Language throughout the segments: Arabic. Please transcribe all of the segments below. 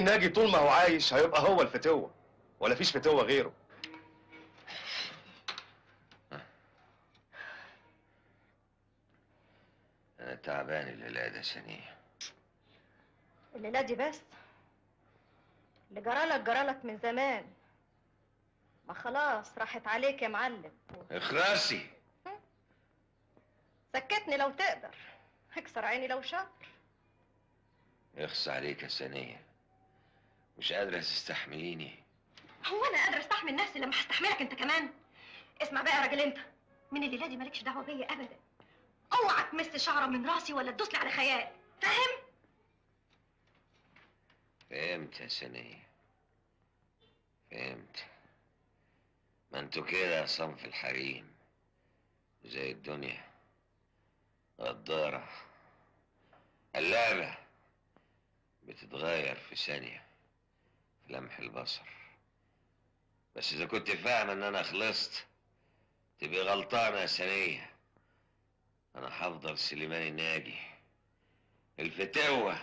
الناجي طول ما هو عايش هيبقى هو الفتوه ولا فيش فتوه غيره انا تعبان الليله ده سنين الليله دي بس اللي جرالك جرالك من زمان ما خلاص راحت عليك يا معلم اخلصي سكتني لو تقدر اكسر عيني لو شاطر يخص عليك يا ثانيه مش قادرة تستحمليني هو أنا قادرة أستحمل نفسي لما هستحملك أنت كمان؟ اسمع بقى يا راجل أنت من الليلة دي مالكش دعوة بيا أبدا أوعى تمس شعرة من راسي ولا تدوسلي على خيال فاهم؟ فهمت يا سنية فهمت ما انتوا كده صنف الحريم زي الدنيا غدارة اللعبة بتتغير في ثانية لمح البصر بس اذا كنت فاهم ان انا خلصت تبقي غلطانه يا ثانيه انا حفضل سليمان الناجي الفتوه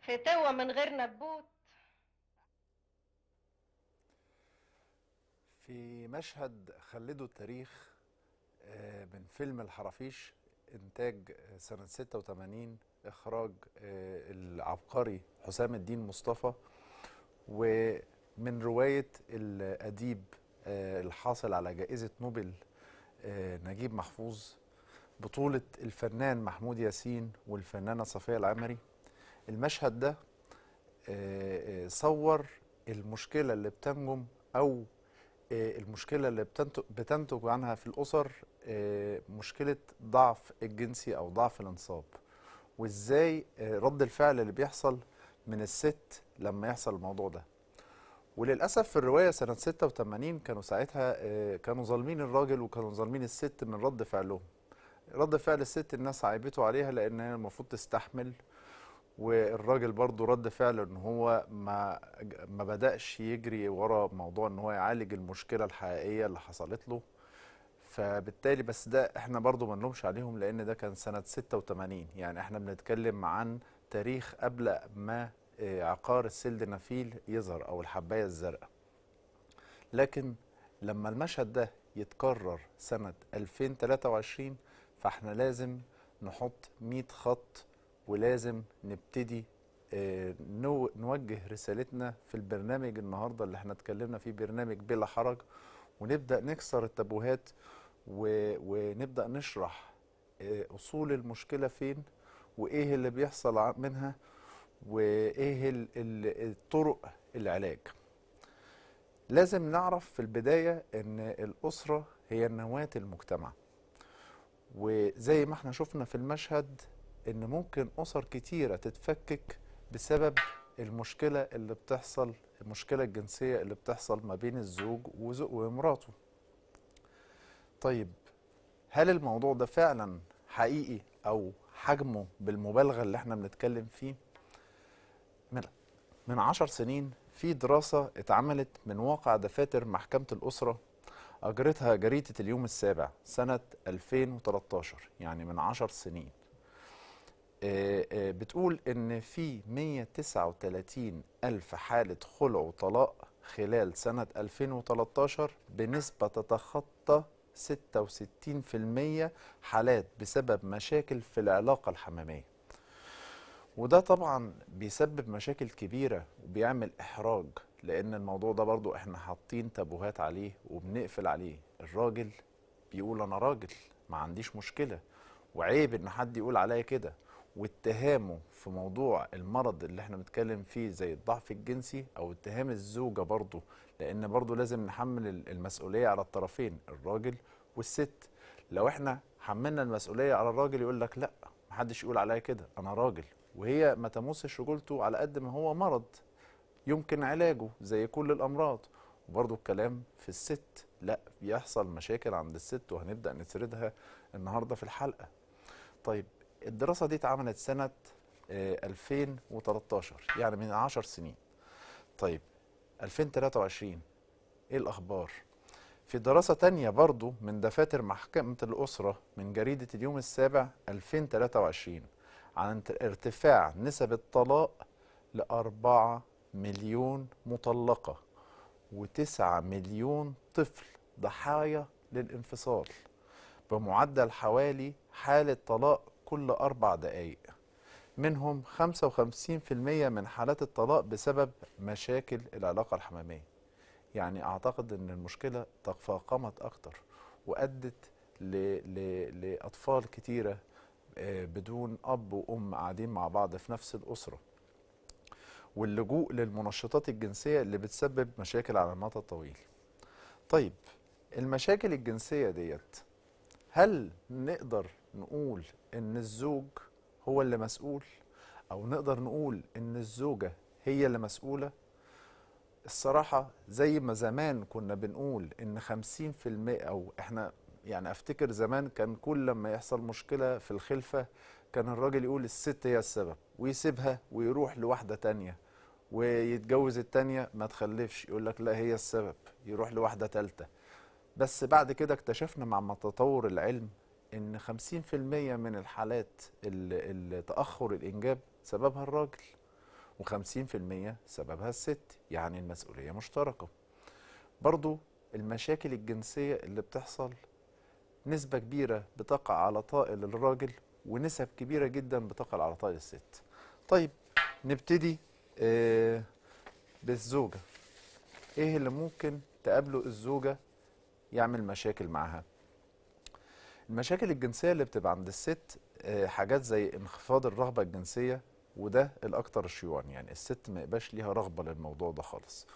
فتوه من غير نبوت في مشهد خلده التاريخ آه، من فيلم الحرافيش انتاج آه، سنه 86 اخراج آه، العبقري حسام الدين مصطفى ومن روايه الاديب آه، الحاصل على جائزه نوبل آه، نجيب محفوظ بطوله الفنان محمود ياسين والفنانه صفيه العمري المشهد ده صور المشكله اللي بتنجم او المشكله اللي بتنتج عنها في الاسر مشكله ضعف الجنسي او ضعف الانصاب وازاي آه، رد الفعل اللي بيحصل من الست لما يحصل الموضوع ده وللاسف في الروايه سنه 86 كانوا ساعتها آه، كانوا ظالمين الراجل وكانوا ظالمين الست من رد فعلهم رد فعل الست الناس عيبته عليها لان هي المفروض تستحمل والراجل برضه رد فعل ان هو ما ما بداش يجري ورا موضوع ان هو يعالج المشكله الحقيقيه اللي حصلت له فبالتالي بس ده احنا برضو ما نلومش عليهم لان ده كان سنه 86 يعني احنا بنتكلم عن تاريخ قبل ما آه، عقار السلد النفيل يظهر او الحبايه الزرقاء لكن لما المشهد ده يتكرر سنه 2023 فاحنا لازم نحط 100 خط ولازم نبتدي آه، نوجه رسالتنا في البرنامج النهارده اللي احنا اتكلمنا فيه برنامج بلا حرج ونبدا نكسر التابوهات ونبدا نشرح آه، اصول المشكله فين وايه اللي بيحصل منها وايه الطرق العلاج لازم نعرف في البدايه ان الاسره هي نواه المجتمع وزي ما احنا شفنا في المشهد ان ممكن اسر كتيره تتفكك بسبب المشكله اللي بتحصل المشكله الجنسيه اللي بتحصل ما بين الزوج ومراته طيب هل الموضوع ده فعلا حقيقي او حجمه بالمبالغه اللي احنا بنتكلم فيه من من 10 سنين في دراسه اتعملت من واقع دفاتر محكمه الاسره اجرتها جريده اليوم السابع سنه 2013 يعني من 10 سنين آه، آه، بتقول ان في 139 الف حاله خلع وطلاق خلال سنه 2013 بنسبه تتخطى 66% حالات بسبب مشاكل في العلاقة الحمامية وده طبعا بيسبب مشاكل كبيرة وبيعمل إحراج لأن الموضوع ده برضو إحنا حاطين تابوهات عليه وبنقفل عليه الراجل بيقول أنا راجل ما عنديش مشكلة وعيب إن حد يقول عليا كده واتهامه في موضوع المرض اللي احنا بنتكلم فيه زي الضعف الجنسي او اتهام الزوجه برضه لان برضه لازم نحمل المسؤوليه على الطرفين الراجل والست لو احنا حملنا المسؤوليه على الراجل يقول لك لا محدش يقول عليا كده انا راجل وهي ما تمسش رجولته على قد ما هو مرض يمكن علاجه زي كل الامراض وبرضه الكلام في الست لا بيحصل مشاكل عند الست وهنبدا نسردها النهارده في الحلقه طيب الدراسة دي اتعملت سنة 2013 آه، يعني من 10 سنين طيب 2023 ايه الأخبار؟ في دراسة تانية برضو من دفاتر محكمة الأسرة من جريدة اليوم السابع 2023 عن ارتفاع نسب الطلاق لأربعة مليون مطلقة وتسعة مليون طفل ضحايا للانفصال بمعدل حوالي حالة طلاق كل أربع دقايق منهم 55% من حالات الطلاق بسبب مشاكل العلاقة الحمامية يعني أعتقد أن المشكلة تفاقمت أكتر وأدت ل... ل... لأطفال كتيرة آه، بدون أب وأم قاعدين مع بعض في نفس الأسرة واللجوء للمنشطات الجنسية اللي بتسبب مشاكل على المدى الطويل طيب المشاكل الجنسية ديت هل نقدر نقول ان الزوج هو اللي مسؤول او نقدر نقول ان الزوجه هي اللي مسؤوله الصراحه زي ما زمان كنا بنقول ان 50% او احنا يعني افتكر زمان كان كل لما يحصل مشكله في الخلفه كان الراجل يقول الست هي السبب ويسيبها ويروح لواحده تانية ويتجوز التانية ما تخلفش يقول لك لا هي السبب يروح لواحده تالتة بس بعد كده اكتشفنا مع تطور العلم ان 50% من الحالات التاخر الانجاب سببها الراجل و50% سببها الست يعني المسؤوليه مشتركه برضو المشاكل الجنسيه اللي بتحصل نسبه كبيره بتقع على طائل الراجل ونسب كبيره جدا بتقع على طائل الست طيب نبتدي آه بالزوجه ايه اللي ممكن تقابله الزوجه يعمل مشاكل معاها المشاكل الجنسيه اللي بتبقى عند الست آه، حاجات زي انخفاض الرغبه الجنسيه وده الاكثر شيوعا يعني الست ما يبقاش ليها رغبه للموضوع ده خالص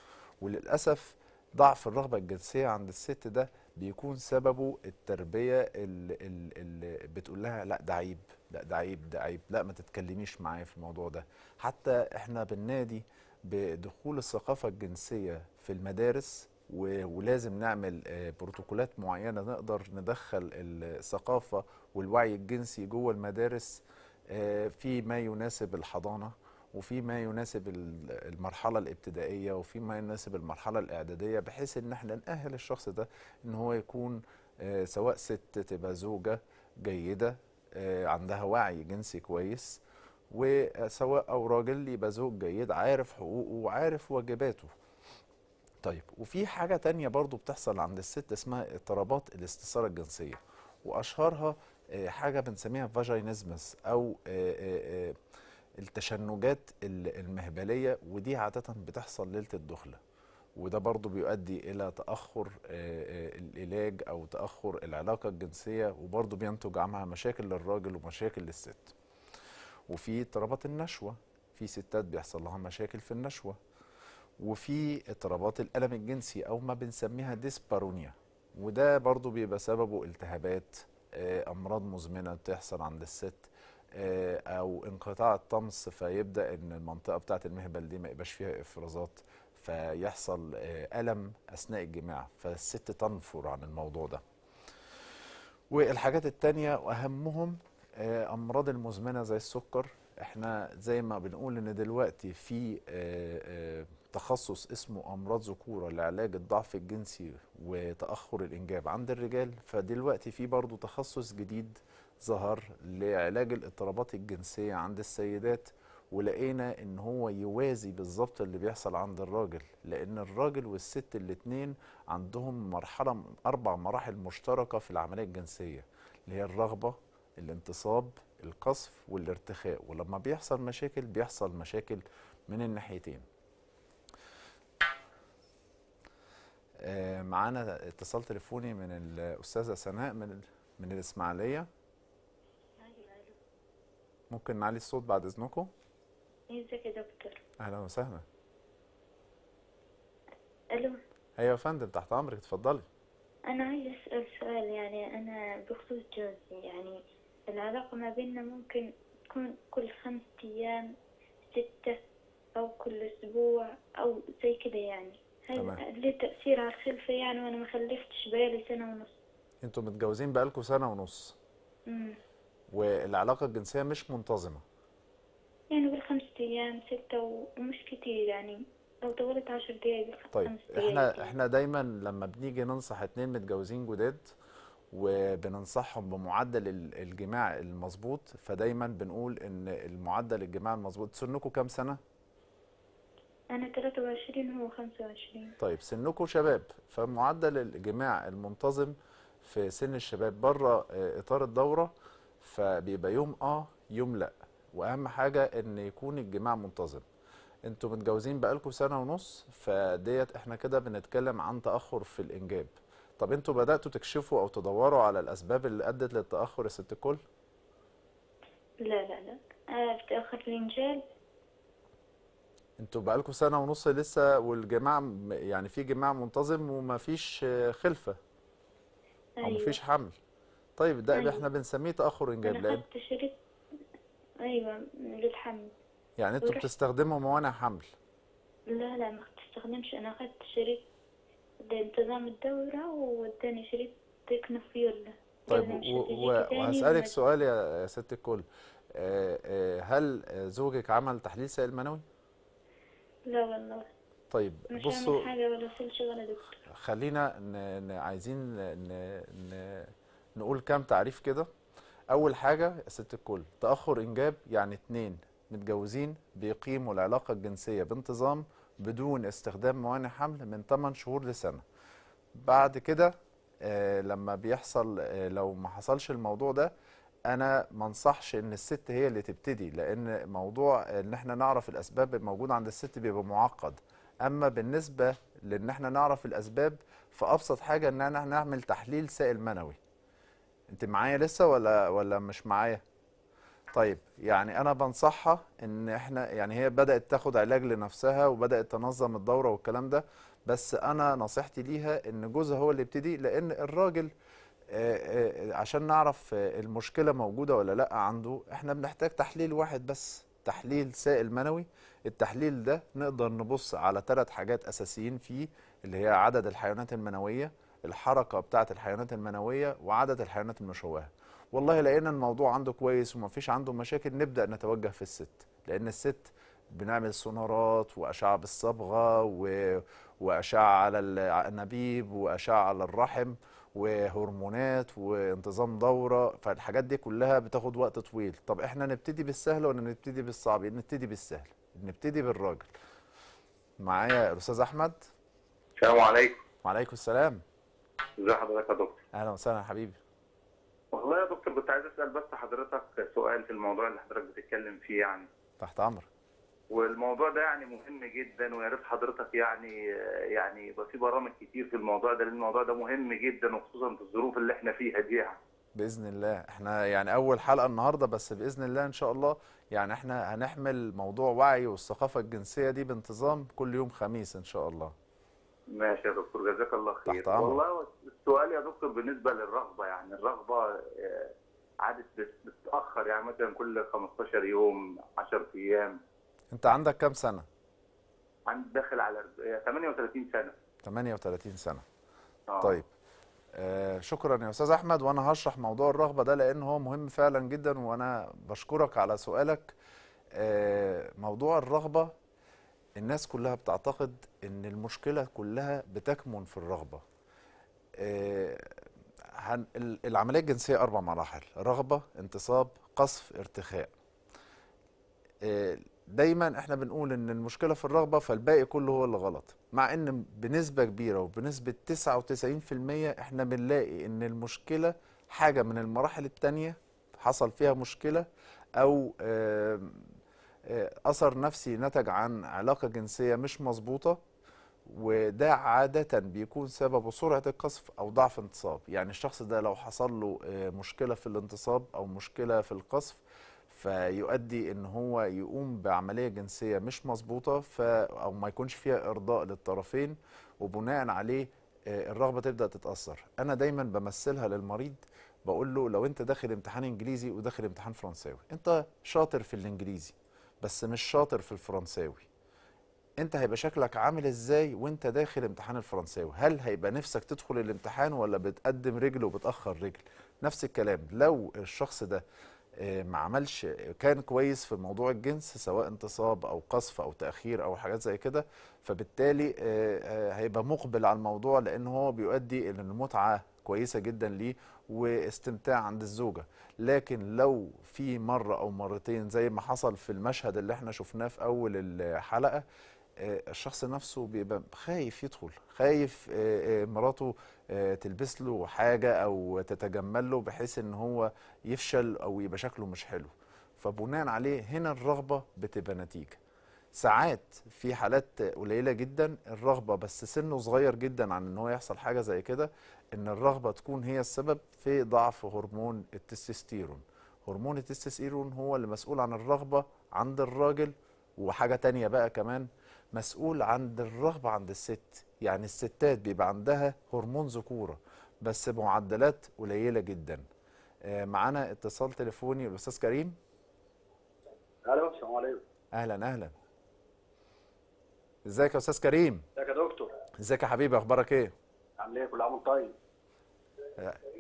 وللاسف ضعف الرغبه الجنسيه عند الست ده بيكون سببه التربيه اللي بتقول لها لا ده عيب لا ده عيب ده عيب لا ما تتكلميش معايا في الموضوع ده حتى احنا بننادي بدخول الثقافه الجنسيه في المدارس ولازم نعمل آه، بروتوكولات معينه نقدر ندخل الثقافه والوعي الجنسي جوه المدارس آه، في ما يناسب الحضانه وفي ما يناسب المرحلة الابتدائية وفي ما يناسب المرحلة الإعدادية بحيث إن احنا نأهل الشخص ده إن هو يكون آه، سواء ست تبقى زوجة جيدة عندها وعي جنسي كويس وسواء أو راجل يبقى زوج جيد عارف حقوقه وعارف واجباته طيب وفي حاجه تانية برضو بتحصل عند الست اسمها اضطرابات الاستثاره الجنسيه واشهرها آه، حاجه بنسميها فاجينيزمس او آه، آه، التشنجات المهبليه ودي عاده بتحصل ليله الدخله وده برضو بيؤدي الى تاخر العلاج او تاخر العلاقه الجنسيه وبرضو بينتج عنها مشاكل للراجل ومشاكل للست وفي اضطرابات النشوه في ستات بيحصل لها مشاكل في النشوه وفي اضطرابات الالم الجنسي او ما بنسميها ديسبارونيا وده برضو بيبقى سببه التهابات آه، امراض مزمنه بتحصل عند الست آه، او انقطاع الطمس فيبدا ان المنطقه بتاعه المهبل دي ما يبقاش فيها افرازات فيحصل آه، الم اثناء الجماع فالست تنفر عن الموضوع ده والحاجات التانية واهمهم امراض المزمنه زي السكر احنا زي ما بنقول ان دلوقتي في آه، آه، تخصص اسمه امراض ذكوره لعلاج الضعف الجنسي وتاخر الانجاب عند الرجال فدلوقتي في برضه تخصص جديد ظهر لعلاج الاضطرابات الجنسيه عند السيدات ولقينا ان هو يوازي بالظبط اللي بيحصل عند الراجل لان الراجل والست الاثنين عندهم مرحله اربع مراحل مشتركه في العمليه الجنسيه اللي هي الرغبه الانتصاب القصف والارتخاء ولما بيحصل مشاكل بيحصل مشاكل من الناحيتين آه، معانا اتصال تليفوني من الاستاذه سناء من من الاسماعيليه ممكن نعلي الصوت بعد اذنكم ازيك يا دكتور اهلا وسهلا الو ايوه يا فندم تحت امرك اتفضلي انا عايز اسال سؤال يعني انا بخصوص جوزي يعني العلاقة ما بيننا ممكن تكون كل خمس أيام ستة أو كل أسبوع أو زي كده يعني هل ليه تأثير على الخلفة يعني وأنا ما خلفتش بقالي سنة ونص أنتوا متجوزين بقالكم سنة ونص امم والعلاقة الجنسية مش منتظمة يعني خمس أيام ستة ومش كتير يعني لو طولت 10 دقايق طيب احنا احنا دايما لما بنيجي ننصح اتنين متجوزين جداد وبننصحهم بمعدل الجماع المظبوط فدايما بنقول ان المعدل الجماع المظبوط سنكم كام سنه انا 23 هو 25 طيب سنكم شباب فمعدل الجماع المنتظم في سن الشباب بره آه، اطار الدوره فبيبقى يوم اه يوم لا واهم حاجه ان يكون الجماع منتظم انتوا متجوزين بقالكم سنه ونص فديت احنا كده بنتكلم عن تاخر في الانجاب طب انتوا بداتوا تكشفوا او تدوروا على الاسباب اللي ادت للتاخر يا ست الكل لا لا لا آه بتاخر الانجيل انتوا بقالكم سنه ونص لسه والجماعه يعني في جماع منتظم وما فيش خلفه أيوة. او ما فيش أيوة. حمل طيب ده أيوة. اللي احنا بنسميه تاخر انجاب انا شريط ايوه للحمل يعني انتوا بتستخدموا موانع حمل لا لا ما بتستخدمش انا خدت شريط بانتظام الدورة وداني شريط تكنف طيب وهسألك سؤال يا ست الكل آه، آه، هل زوجك عمل تحليل سائل منوي؟ لا والله طيب مش بصوا حاجة ولا دكتور خلينا ن... عايزين ن... ن... نقول كام تعريف كده أول حاجة يا ست الكل تأخر إنجاب يعني اتنين متجوزين بيقيموا العلاقة الجنسية بانتظام بدون استخدام موانع حمل من 8 شهور لسنه بعد كده آه، لما بيحصل آه، لو ما حصلش الموضوع ده انا ما انصحش ان الست هي اللي تبتدي لان موضوع ان احنا نعرف الاسباب الموجوده عند الست بيبقى معقد اما بالنسبه لان احنا نعرف الاسباب فابسط حاجه ان احنا نعمل تحليل سائل منوي انت معايا لسه ولا ولا مش معايا طيب يعني انا بنصحها ان احنا يعني هي بدات تاخد علاج لنفسها وبدات تنظم الدوره والكلام ده بس انا نصيحتي ليها ان جوزها هو اللي يبتدي لان الراجل آه، آه، عشان نعرف المشكله موجوده ولا لا عنده احنا بنحتاج تحليل واحد بس تحليل سائل منوي التحليل ده نقدر نبص على ثلاث حاجات اساسيين فيه اللي هي عدد الحيوانات المنويه الحركه بتاعه الحيوانات المنويه وعدد الحيوانات المشوهه والله لقينا الموضوع عنده كويس وما فيش عنده مشاكل نبدا نتوجه في الست لان الست بنعمل سونارات واشعه بالصبغه و... واشعه على الانابيب واشعه على الرحم وهرمونات وانتظام دوره فالحاجات دي كلها بتاخد وقت طويل طب احنا نبتدي بالسهل ولا نبتدي بالصعب نبتدي بالسهل نبتدي بالراجل معايا الاستاذ احمد السلام عليكم وعليكم السلام ازي حضرتك يا دكتور اهلا وسهلا حبيبي والله يا دكتور كنت عايز اسال بس حضرتك سؤال في الموضوع اللي حضرتك بتتكلم فيه يعني تحت امرك والموضوع ده يعني مهم جدا ويا ريت حضرتك يعني يعني يبقى في برامج كتير في الموضوع ده لان الموضوع ده مهم جدا وخصوصا في الظروف اللي احنا فيها دي يعني باذن الله احنا يعني اول حلقه النهارده بس باذن الله ان شاء الله يعني احنا هنحمل موضوع وعي والثقافه الجنسيه دي بانتظام كل يوم خميس ان شاء الله ماشي يا دكتور جزاك الله خير والله السؤال يا دكتور بالنسبه للرغبه يعني الرغبه آه، عادت بتتاخر يعني مثلا كل 15 يوم 10 ايام انت عندك كام سنه؟ عندي داخل على 38 آه، سنه 38 سنه آه. طيب آه شكرا يا استاذ احمد وانا هشرح موضوع الرغبه ده لان هو مهم فعلا جدا وانا بشكرك على سؤالك آه موضوع الرغبه الناس كلها بتعتقد ان المشكله كلها بتكمن في الرغبه آه، العمليه الجنسيه اربع مراحل رغبه انتصاب قصف ارتخاء آه، دايما احنا بنقول ان المشكله في الرغبه فالباقي كله هو اللي غلط مع ان بنسبه كبيره وبنسبه 99% احنا بنلاقي ان المشكله حاجه من المراحل الثانيه حصل فيها مشكله او آه، اثر نفسي نتج عن علاقه جنسيه مش مظبوطه وده عاده بيكون سببه سرعه القصف او ضعف انتصاب يعني الشخص ده لو حصل له آه، مشكله في الانتصاب او مشكله في القصف فيؤدي ان هو يقوم بعمليه جنسيه مش مظبوطه ف او ما يكونش فيها ارضاء للطرفين وبناء عليه آه، الرغبه تبدا تتاثر انا دايما بمثلها للمريض بقول له لو انت داخل امتحان انجليزي وداخل امتحان فرنساوي انت شاطر في الانجليزي بس مش شاطر في الفرنساوي انت هيبقى شكلك عامل ازاي وانت داخل امتحان الفرنساوي هل هيبقى نفسك تدخل الامتحان ولا بتقدم رجل وبتاخر رجل نفس الكلام لو الشخص ده آه، ما عملش كان كويس في موضوع الجنس سواء انتصاب او قصف او تاخير او حاجات زي كده فبالتالي آه، آه، هيبقى مقبل على الموضوع لان هو بيؤدي الى المتعه كويسه جدا ليه واستمتاع عند الزوجه لكن لو في مره او مرتين زي ما حصل في المشهد اللي احنا شفناه في اول الحلقه آه، الشخص نفسه بيبقى خايف يدخل خايف آه، آه، مراته تلبس له حاجه او تتجمل له بحيث ان هو يفشل او يبقى شكله مش حلو فبناء عليه هنا الرغبه بتبقى نتيجه ساعات في حالات قليله جدا الرغبه بس سنه صغير جدا عن ان هو يحصل حاجه زي كده ان الرغبه تكون هي السبب في ضعف هرمون التستوستيرون هرمون التستوستيرون هو اللي مسؤول عن الرغبه عند الراجل وحاجه تانية بقى كمان مسؤول عند الرغبه عند الست يعني الستات بيبقى عندها هرمون ذكوره بس بمعدلات قليله جدا آه، معانا اتصال تليفوني الاستاذ كريم الو السلام عليكم اهلا اهلا ازيك يا استاذ كريم ازيك يا دكتور ازيك يا حبيبي اخبارك ايه عامل ايه كل عام وانت آه، طيب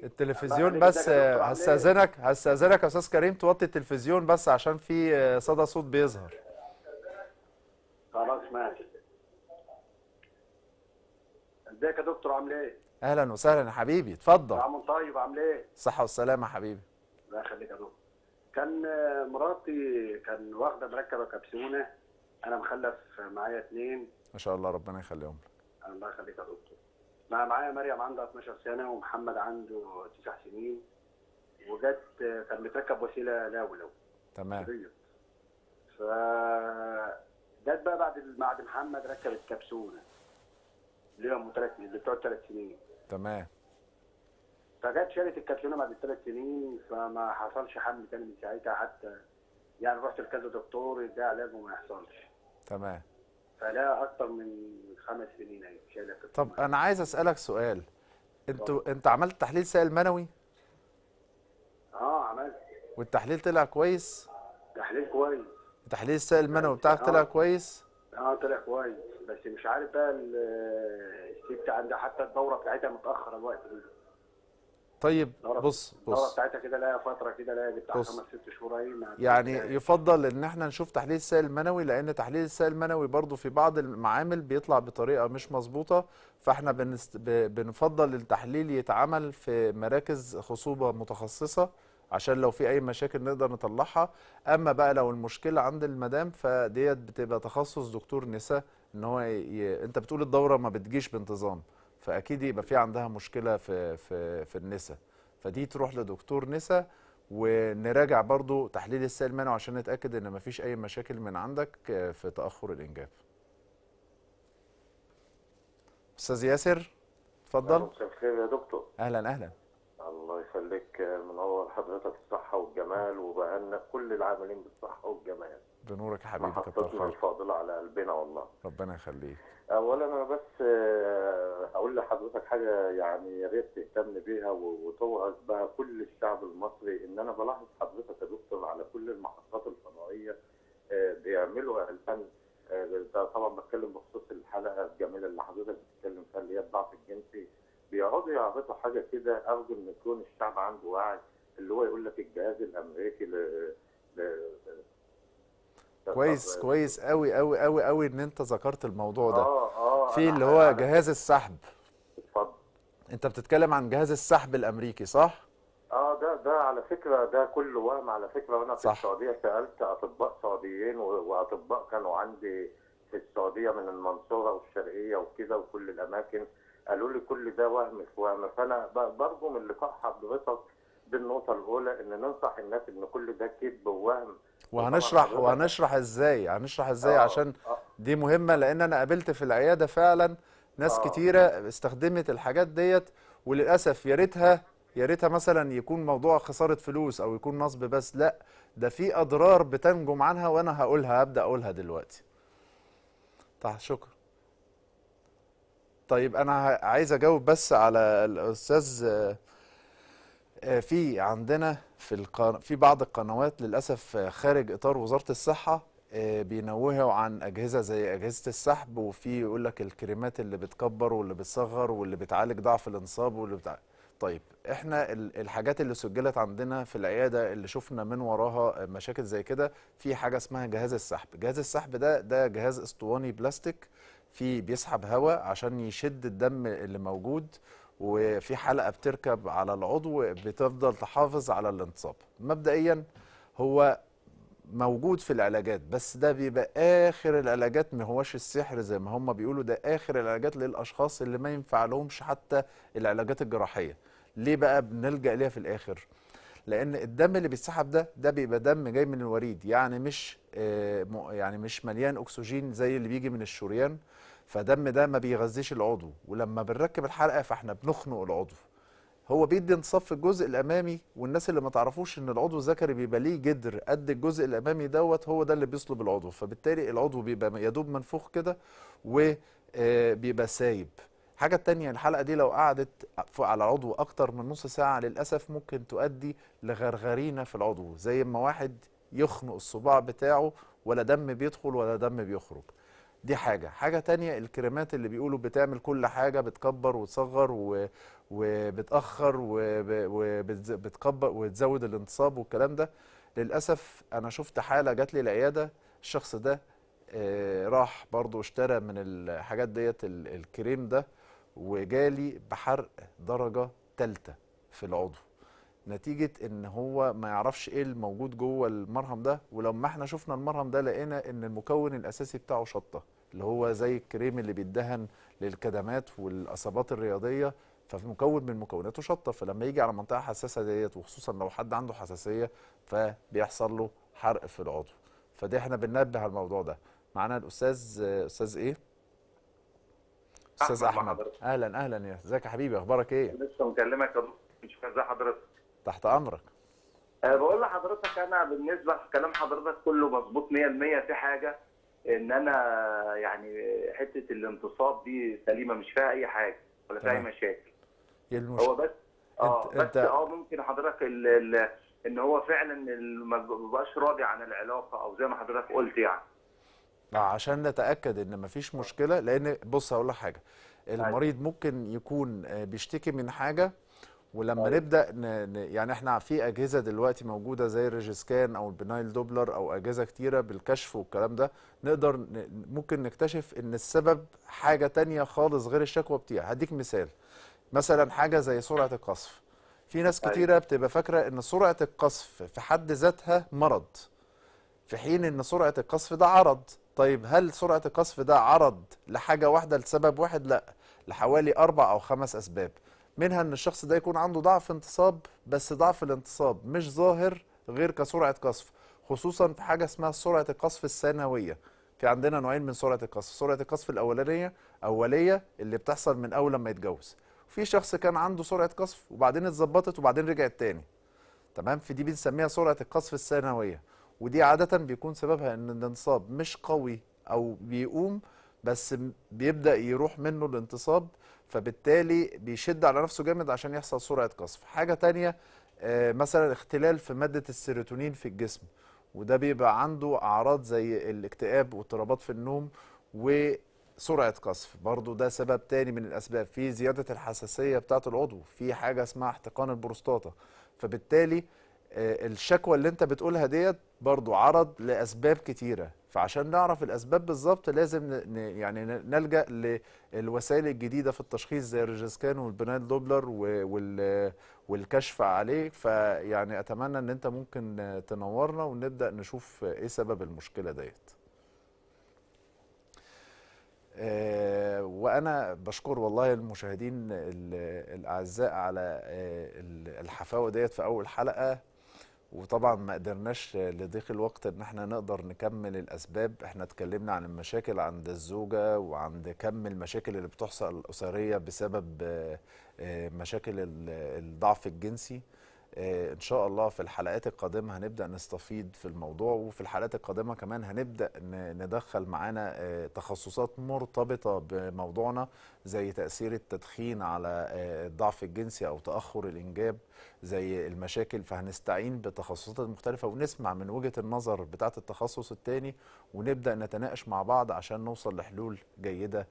التلفزيون بس آه، هستاذنك هستاذنك يا استاذ كريم توطي التلفزيون بس عشان في آه، صدى صوت بيظهر خلاص ماشي ازيك يا دكتور عامل ايه اهلا وسهلا يا حبيبي اتفضل عامل طيب عامل ايه الصحه والسلامه يا حبيبي الله يخليك يا دكتور كان مراتي كان واخده مركبه كبسونه انا مخلف معايا اثنين ما شاء الله ربنا يخليهم لك الله يخليك يا دكتور ما معايا مريم عندها 12 سنه ومحمد عنده 9 سنين وجت كان متركب وسيله لاولو تمام ف جت بقى بعد بعد محمد ركبت كبسونه اللي هي متركب اللي بتقعد ثلاث سنين تمام فجت شالت الكبسونه بعد الثلاث سنين فما حصلش حمل تاني من ساعتها حتى يعني رحت لكذا دكتور ده علاج وما يحصلش تمام فلا اكتر من خمس سنين هي شايله طب انا عايز اسالك سؤال انتوا انت عملت تحليل سائل منوي؟ اه عملت والتحليل طلع كويس؟ تحليل كويس تحليل السائل المنوي بتاعك آه. طلع كويس؟ اه طلع كويس بس مش عارف بقى الست عندها حتى الدوره بتاعتها متاخره الوقت ده طيب بص بص بتاعتها كده لها فتره كده لها بتاع خمس ست شهور يعني, يعني يفضل ان احنا نشوف تحليل السائل المنوي لان تحليل السائل المنوي برضو في بعض المعامل بيطلع بطريقه مش مظبوطه فاحنا بنست... بنفضل التحليل يتعمل في مراكز خصوبه متخصصه عشان لو في اي مشاكل نقدر نطلعها اما بقى لو المشكله عند المدام فديت بتبقى تخصص دكتور نساء ان هو ي... انت بتقول الدوره ما بتجيش بانتظام فاكيد يبقى في عندها مشكله في في في النسا فدي تروح لدكتور نسا ونراجع برضو تحليل السائل المانع عشان نتاكد ان مفيش اي مشاكل من عندك آه، في تاخر الانجاب استاذ ياسر اتفضل مساء الخير يا دكتور اهلا اهلا الله يخليك آه، منور حضرتك الصحة والجمال وبهنئ كل العاملين بالصحة والجمال بنورك يا حبيبي محطتنا الفاضلة على قلبنا والله ربنا يخليك أولا أنا بس أقول آه، لحضرتك حاجة يعني يا ريت تهتم بيها وتوعظ بها كل الشعب المصري إن أنا بلاحظ حضرتك يا دكتور على كل المحطات الفضائية آه، بيعملوا الفن طبعا بتكلم بخصوص الحلقة الجميلة اللي حضرتك بتتكلم فيها اللي هي الضعف الجنسي بيقعدوا يعرضوا حاجه كده ارجو ان يكون الشعب عنده وعي اللي هو يقول لك الجهاز الامريكي ل... ل... كويس كويس قوي قوي قوي قوي ان انت ذكرت الموضوع ده اه اه في اللي هو جهاز السحب اتفضل انت بتتكلم عن جهاز السحب الامريكي صح؟ اه ده ده على فكره ده كله وهم على فكره وانا في صح. السعوديه سالت اطباء سعوديين واطباء كانوا عندي في السعوديه من المنصوره والشرقيه وكده وكل الاماكن قالوا لي كل ده وهم في وهم فانا برضه من لقاء حضرتك بالنقطه الاولى ان ننصح الناس ان كل ده كذب ووهم وهنشرح وهنشرح ازاي هنشرح ازاي آه عشان آه دي مهمه لان انا قابلت في العياده فعلا ناس آه كتيره استخدمت الحاجات ديت وللاسف يا ريتها يا ريتها مثلا يكون موضوع خساره فلوس او يكون نصب بس لا ده في اضرار بتنجم عنها وانا هقولها هبدا اقولها دلوقتي. طيب شكرا. طيب انا عايز اجاوب بس على الاستاذ آه، في عندنا في القن... في بعض القنوات للاسف خارج اطار وزاره الصحه آه، بينوهوا عن اجهزه زي اجهزه السحب وفي يقول لك الكريمات اللي بتكبر واللي بتصغر واللي بتعالج ضعف الانصاب واللي بتاع طيب احنا الحاجات اللي سجلت عندنا في العياده اللي شفنا من وراها مشاكل زي كده في حاجه اسمها جهاز السحب جهاز السحب ده ده جهاز اسطواني بلاستيك في بيسحب هواء عشان يشد الدم اللي موجود وفي حلقه بتركب على العضو بتفضل تحافظ على الانتصاب مبدئيا هو موجود في العلاجات بس ده بيبقى اخر العلاجات ما هوش السحر زي ما هم بيقولوا ده اخر العلاجات للاشخاص اللي ما ينفع لهمش حتى العلاجات الجراحيه ليه بقى بنلجا ليها في الاخر لان الدم اللي بيتسحب ده ده بيبقى دم جاي من الوريد يعني مش آه، يعني مش مليان اكسجين زي اللي بيجي من الشريان فدم ده ما بيغذيش العضو ولما بنركب الحلقه فاحنا بنخنق العضو هو بيدي انتصاف في الجزء الامامي والناس اللي ما تعرفوش ان العضو الذكري بيبقى ليه جدر قد الجزء الامامي دوت هو ده اللي بيصلب العضو فبالتالي العضو بيبقى يا دوب منفوخ كده وبيبقى آه، سايب الحاجة التانية الحلقة دي لو قعدت على عضو أكتر من نص ساعة للأسف ممكن تؤدي لغرغرينة في العضو زي ما واحد يخنق الصباع بتاعه ولا دم بيدخل ولا دم بيخرج دي حاجة حاجة تانية الكريمات اللي بيقولوا بتعمل كل حاجة بتكبر وتصغر و... وبتأخر وبتكبر وتزود الانتصاب والكلام ده للأسف أنا شفت حالة جات لي العيادة الشخص ده آه، راح برضو اشترى من الحاجات ديت الكريم ده وجالي بحرق درجه ثالثه في العضو نتيجه ان هو ما يعرفش ايه الموجود جوه المرهم ده ولما احنا شفنا المرهم ده لقينا ان المكون الاساسي بتاعه شطه اللي هو زي الكريم اللي بيدهن للكدمات والاصابات الرياضيه فمكون من مكوناته شطه فلما يجي على منطقه حساسه ديت وخصوصا لو حد عنده حساسيه فبيحصل له حرق في العضو فده احنا بننبه على الموضوع ده معانا الاستاذ استاذ ايه استاذ احمد اهلا اهلا يا ازيك يا حبيبي اخبارك ايه لسه مكلمك يا دكتور ازي حضرتك تحت امرك أه بقول لحضرتك انا بالنسبه لكلام حضرتك كله مظبوط 100% في حاجه ان انا يعني حته الانتصاب دي سليمه مش فيها اي حاجه ولا فيها اي مشاكل إيه المش... هو بس اه انت... بس اه ممكن حضرتك ال... ال... ان هو فعلا ما بيبقاش راضي عن العلاقه او زي ما حضرتك قلت يعني عشان نتاكد ان مفيش مشكله لان بص هقول لك حاجه أيوة. المريض ممكن يكون آه، بيشتكي من حاجه ولما أيوة. نبدا ن... يعني احنا في اجهزه دلوقتي موجوده زي الريجسكان او البنايل دوبلر او اجهزه كتيره بالكشف والكلام ده نقدر ن... ممكن نكتشف ان السبب حاجه تانية خالص غير الشكوى بتاعها هديك مثال مثلا حاجه زي سرعه القصف في ناس طيب. كتيره بتبقى فاكره ان سرعه القصف في حد ذاتها مرض في حين ان سرعه القصف ده عرض طيب هل سرعة القصف ده عرض لحاجة واحدة لسبب واحد؟ لا لحوالي أربع أو خمس أسباب منها أن الشخص ده يكون عنده ضعف انتصاب بس ضعف الانتصاب مش ظاهر غير كسرعة قصف خصوصا في حاجة اسمها سرعة القصف الثانوية في عندنا نوعين من سرعة القصف سرعة القصف الأولانية أولية اللي بتحصل من أول لما يتجوز في شخص كان عنده سرعة قصف وبعدين اتظبطت وبعدين رجعت تاني تمام في دي بنسميها سرعة القصف الثانوية ودي عاده بيكون سببها ان الانتصاب مش قوي او بيقوم بس بيبدا يروح منه الانتصاب فبالتالي بيشد على نفسه جامد عشان يحصل سرعه قصف حاجه تانية آه، مثلا اختلال في ماده السيروتونين في الجسم وده بيبقى عنده اعراض زي الاكتئاب واضطرابات في النوم وسرعه قصف برضو ده سبب تاني من الاسباب في زياده الحساسيه بتاعه العضو في حاجه اسمها احتقان البروستاتا فبالتالي آه، الشكوى اللي انت بتقولها ديت برضو عرض لاسباب كتيره فعشان نعرف الاسباب بالظبط لازم يعني نلجا للوسائل الجديده في التشخيص زي الريجسكان والبنايل دوبلر وال... والكشف عليه فيعني اتمنى ان انت ممكن تنورنا ونبدا نشوف ايه سبب المشكله ديت آه، وانا بشكر والله المشاهدين الاعزاء على آه، الحفاوه ديت في اول حلقه وطبعا ما قدرناش لضيق الوقت ان احنا نقدر نكمل الاسباب احنا اتكلمنا عن المشاكل عند الزوجه وعند كم المشاكل اللي بتحصل الاسريه بسبب آه، آه، مشاكل الضعف الجنسي آه، ان شاء الله في الحلقات القادمه هنبدا نستفيد في الموضوع وفي الحلقات القادمه كمان هنبدا ندخل معانا آه، تخصصات مرتبطه بموضوعنا زي تاثير التدخين على آه، الضعف الجنسي او تاخر الانجاب زي المشاكل فهنستعين بتخصصات مختلفه ونسمع من وجهه النظر بتاعه التخصص الثاني ونبدا نتناقش مع بعض عشان نوصل لحلول جيده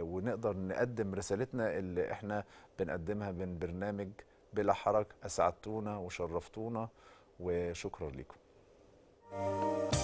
ونقدر نقدم رسالتنا اللي احنا بنقدمها من برنامج بلا حرج اسعدتونا وشرفتونا وشكرا لكم